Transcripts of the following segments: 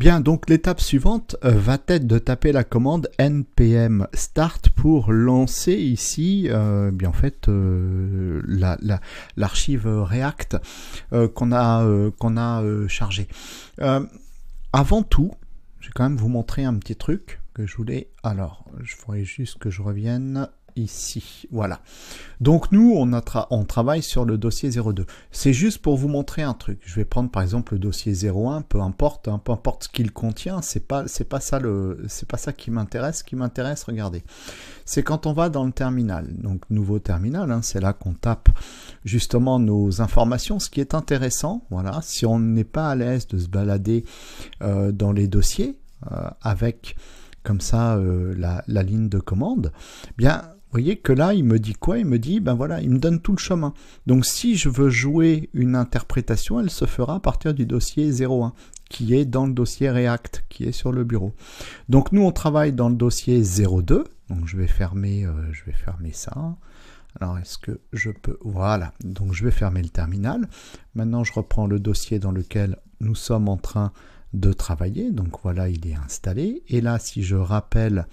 Bien, donc l'étape suivante euh, va être de taper la commande npm start pour lancer ici, euh, bien en fait, euh, l'archive React qu'on a, qu'on a chargée. avant tout, je vais quand même vous montrer un petit truc que je voulais. Alors, je voudrais juste que je revienne ici. Voilà. Donc nous, on, travaille sur le dossier 02. C'est juste pour vous montrer un truc. Je vais prendre par exemple le dossier 01, peu importe, hein, peu importe ce qu'il contient, c'est pas pas ça le c'est pas ça qui m'intéresse. Ce qui m'intéresse, regardez, c'est quand on va dans le terminal. Donc nouveau terminal, hein, c'est là qu'on tape justement nos informations. Ce qui est intéressant, voilà, si on n'est pas à l'aise de se balader euh, dans les dossiers euh, avec comme ça euh, la, la ligne de commande, eh bien vous voyez que là, il me dit quoi Il me dit, ben voilà, il me donne tout le chemin. Donc si je veux jouer une interprétation, elle se fera à partir du dossier 01, qui est dans le dossier React, qui est sur le bureau. Donc nous, on travaille dans le dossier 02. Donc je vais fermer, euh, je vais fermer ça. Alors, est-ce que je peux... Voilà, donc je vais fermer le terminal. Maintenant, je reprends le dossier dans lequel nous sommes en train de travailler. Donc voilà, il est installé. Et là, si je rappelle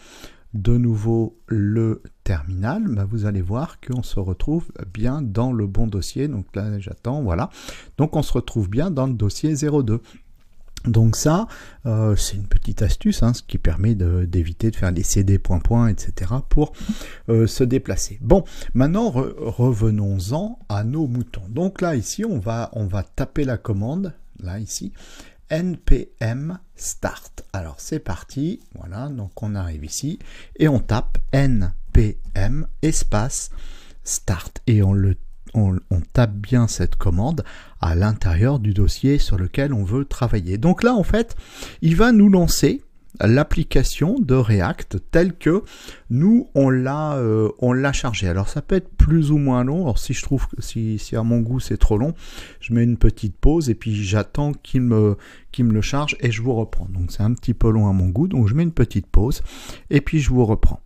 de nouveau le terminal, bah, vous allez voir qu'on se retrouve bien dans le bon dossier. Donc là, j'attends, voilà. Donc on se retrouve bien dans le dossier 02. Donc ça, euh, c'est une petite astuce, hein, ce qui permet d'éviter de, faire des CD point etc. pour euh, se déplacer. Bon, maintenant revenons-en à nos moutons. Donc là ici, on va on va taper la commande là ici npm start. Alors c'est parti, voilà, donc on arrive ici et on tape npm espace start et on, le, on, on tape bien cette commande à l'intérieur du dossier sur lequel on veut travailler. Donc là en fait, il va nous lancer l'application de React telle que nous on l'a euh, on l'a chargée. Alors ça peut être plus ou moins long. si je trouve si si à mon goût c'est trop long, je mets une petite pause et puis j'attends qu'il me qu'il me le charge et je vous reprends. Donc c'est un petit peu long à mon goût, donc je mets une petite pause et puis je vous reprends.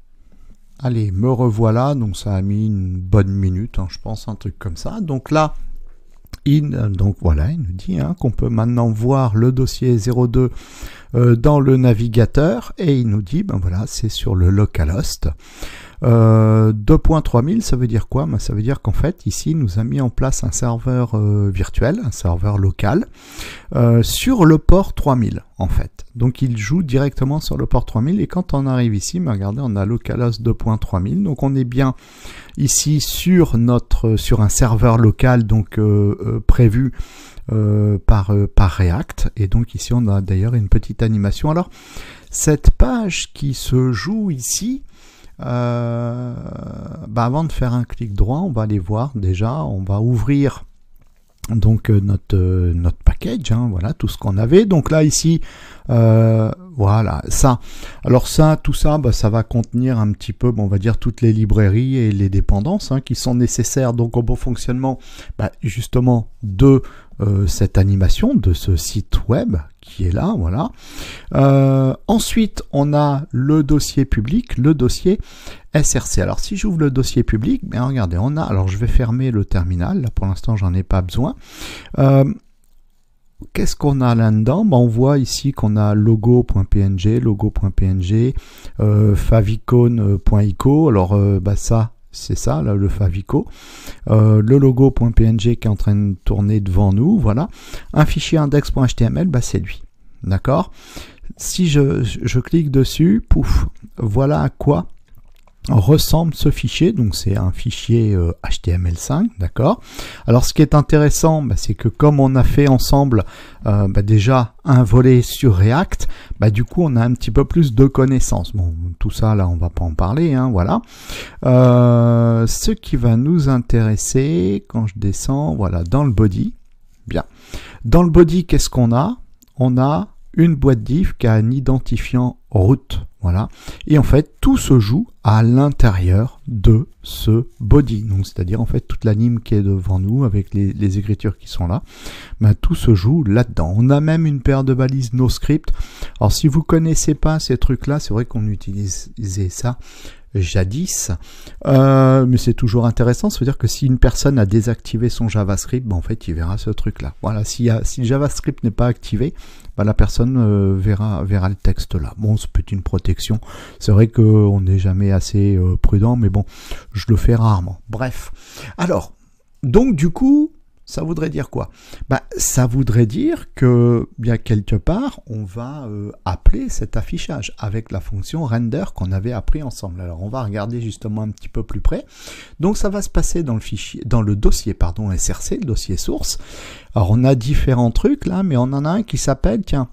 Allez, me revoilà, donc ça a mis une bonne minute, hein, je pense, un truc comme ça. Donc là, il, euh, donc voilà, il nous dit hein, qu'on peut maintenant voir le dossier 02 euh, dans le navigateur et il nous dit, ben voilà, c'est sur le localhost. 2.3000, euh, ça veut dire quoi ben, Ça veut dire qu'en fait, ici, nous a mis en place un serveur euh, virtuel, un serveur local, euh, sur le port 3000, en fait. Donc, il joue directement sur le port 3000. Et quand on arrive ici, ben, regardez, on a localhost 2.3000. Donc, on est bien ici sur notre sur un serveur local, donc prévu par, par React. Et donc ici, on a d'ailleurs une petite animation. Alors, cette page qui se joue ici, euh, bah, avant de faire un clic droit, on va aller voir déjà, on va ouvrir donc euh, notre euh, notre package hein, voilà tout ce qu'on avait donc là ici voilà ça alors ça tout ça bah, ça va contenir un petit peu on va dire toutes les librairies et les dépendances hein, qui sont nécessaires donc au bon fonctionnement bah, justement de euh, cette animation de ce site web qui est là, voilà. Euh, ensuite, on a le dossier public, le dossier SRC. Alors, si j'ouvre le dossier public, regardez, on a. Alors, je vais fermer le terminal. Là, pour l'instant, j'en ai pas besoin. Euh, qu'est-ce qu'on a là-dedans ben, On voit ici qu'on a logo.png, logo.png, favicon.ico. Alors, ben, ça, c'est ça, là, le Favico. Euh, le logo.png qui est en train de tourner devant nous, voilà. Un fichier index.html, bah, c'est lui. D'accord Si je, je clique dessus, pouf, voilà à quoi ressemble ce fichier, donc c'est un fichier HTML5, euh, d'accord Alors ce qui est intéressant, bah, c'est que comme on a fait ensemble euh, bah, déjà un volet sur React, bah, du coup on a un petit peu plus de connaissances. Bon, tout ça là on va pas en parler, hein, voilà. Euh, ce qui va nous intéresser quand je descends, voilà, dans le body, bien. Dans le body, qu'est-ce qu'on a On a une boîte div qui a un identifiant route voilà. Et en fait, tout se joue à l'intérieur de ce body. Donc, c'est-à-dire, en fait, toute l'anime qui est devant nous, avec les, écritures qui sont là, ben tout se joue là-dedans. On a même une paire de balises no script alors si vous connaissez pas ces trucs-là, c'est vrai qu'on utilisait ça jadis, euh, mais c'est toujours intéressant. Ça veut dire que si une personne a désactivé son JavaScript, ben, en fait, il verra ce truc-là. Voilà, si, le JavaScript n'est pas activé, ben, la personne euh, verra verra le texte-là. Bon, c'est peut-être une protection. C'est vrai qu'on n'est jamais assez euh, prudent, mais bon, je le fais rarement. Bref, alors donc du coup, ça voudrait dire quoi bah, Ça voudrait dire que, bien quelque part, on va euh, appeler cet affichage avec la fonction render qu'on avait appris ensemble. Alors, on va regarder justement un petit peu plus près. Donc, ça va se passer dans le, fichier, dans le dossier pardon, SRC, le dossier source. Alors, on a différents trucs là, mais on en a un qui s'appelle, tiens,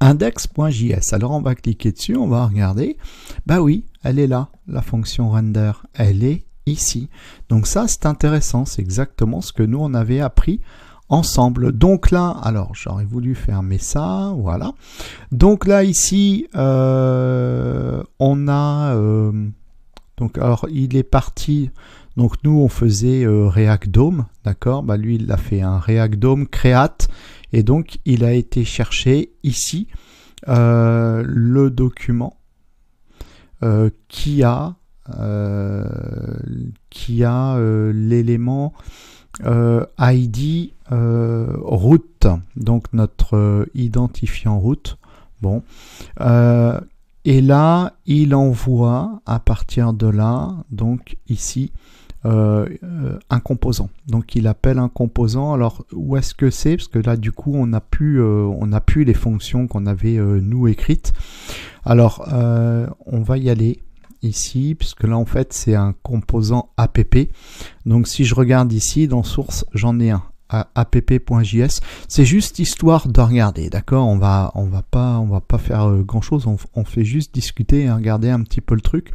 index.js. Alors, on va cliquer dessus, on va regarder. Ben oui, elle est là, la fonction render. Elle est ici. Donc ça, c'est intéressant, c'est exactement ce que nous, on avait appris ensemble. Donc là, alors j'aurais voulu fermer ça, voilà. Donc là, ici, euh, on a... Euh, donc alors, il est parti... Donc nous, on faisait euh, React Dome, d'accord bah, Lui, il a fait un React DOM Create, et donc il a été chercher ici le document qui a euh, qui a euh, l'élément euh, ID route, donc notre identifiant route. Bon. et là, il envoie à partir de là, donc ici, un composant. Donc il appelle un composant. Alors où est-ce que c'est Parce que là du coup on n'a plus on a pu les fonctions qu'on avait nous écrites. Alors on va y aller ici, puisque là en fait c'est un composant app. Donc si je regarde ici dans source, j'en ai un app.js. C'est juste histoire de regarder, d'accord On va, on va pas, on va pas faire euh, grand chose. On, fait juste discuter et regarder un petit peu le truc,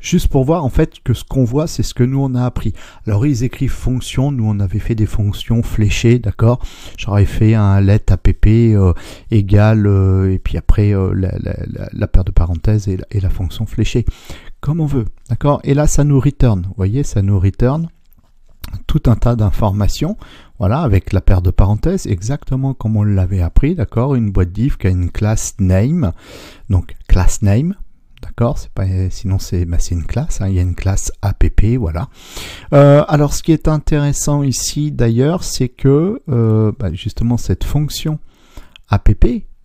juste pour voir en fait que ce qu'on voit, c'est ce que nous on a appris. Alors ils écrivent fonction. Nous on avait fait des fonctions fléchées, d'accord J'aurais fait un let app euh, égale euh, et puis après la, paire de parenthèses et la, et la fonction fléchée comme on veut. D'accord Et là, ça nous return. Vous voyez, ça nous return tout un tas d'informations, voilà, avec la paire de parenthèses, exactement comme on l'avait appris, d'accord Une boîte div qui a une classe name, donc class name, d'accord c'est pas, Sinon, c'est bah, une classe, hein. il y a une classe app, voilà. Euh, alors, ce qui est intéressant ici, d'ailleurs, c'est que, euh, bah, justement, cette fonction app,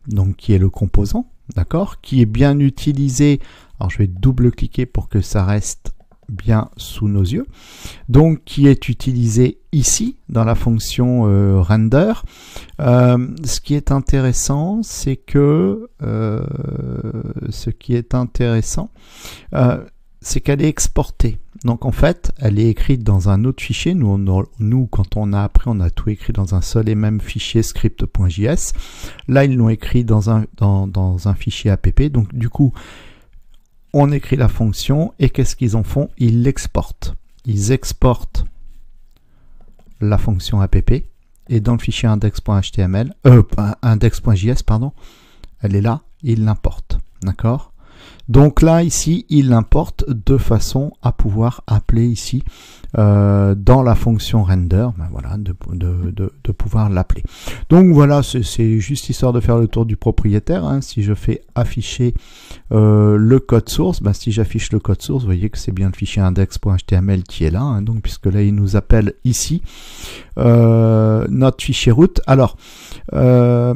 donc qui est le composant, d'accord Qui est bien utilisée alors je vais double-cliquer pour que ça reste bien sous nos yeux. Donc qui est utilisé ici dans la fonction euh, render. Euh, ce qui est intéressant, c'est que euh, ce qui est intéressant, c'est qu'elle est exportée. Donc en fait, elle est écrite dans un autre fichier. Nous, nous quand on a appris, on a tout écrit dans un seul et même fichier script.js. Là, ils l'ont écrit dans un, dans, dans un fichier app. Donc du coup, on écrit la fonction et qu'est-ce qu'ils en font Ils l'exportent. Ils exportent la fonction app et dans le fichier index.html, euh, index.js, pardon, elle est là, ils l'importent. D'accord donc là, ici, il importe de façon à pouvoir appeler ici euh, dans la fonction render, ben voilà, de, pouvoir l'appeler. Donc voilà, c'est juste histoire de faire le tour du propriétaire. Hein. Si je fais afficher euh, le code source, ben si j'affiche le code source, vous voyez que c'est bien le fichier index.html qui est là, hein. donc puisque là il nous appelle ici euh, notre fichier route. Alors pas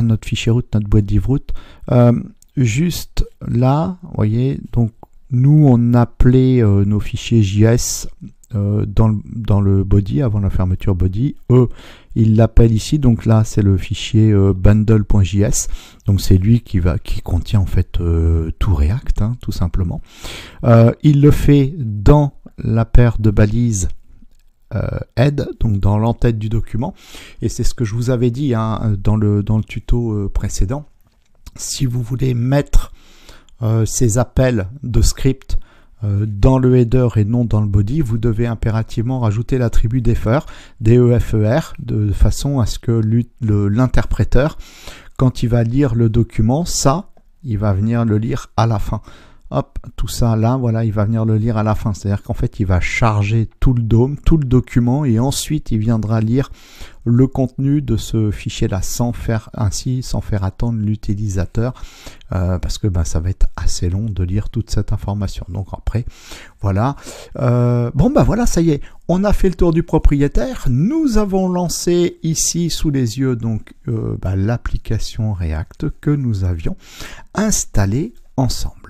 notre fichier route, notre boîte d'ivroute route juste là, vous voyez, donc nous on appelait euh, nos fichiers JS euh, dans, le, dans, le, body avant la fermeture body. Eux, ils l'appellent ici, donc là c'est le fichier euh, bundle.js. Donc c'est lui qui va qui contient en fait tout React, hein, tout simplement. il le fait dans la paire de balises head, donc dans l'entête du document. Et c'est ce que je vous avais dit hein, dans, le, dans le tuto précédent si vous voulez mettre euh, ces appels de script euh, dans le header et non dans le body, vous devez impérativement rajouter l'attribut defer, defer, e, de façon à ce que l'interpréteur, quand il va lire le document, ça, il va venir le lire à la fin hop, tout ça là, voilà, il va venir le lire à la fin. C'est-à-dire qu'en fait, il va charger tout le dôme, tout le document, et ensuite il viendra lire le contenu de ce fichier-là sans faire ainsi, sans faire attendre l'utilisateur, euh, parce que ben, ça va être assez long de lire toute cette information. Donc après, voilà. Euh, bon ben voilà, ça y est, on a fait le tour du propriétaire. Nous avons lancé ici sous les yeux donc euh, bah, l'application React que nous avions installée ensemble.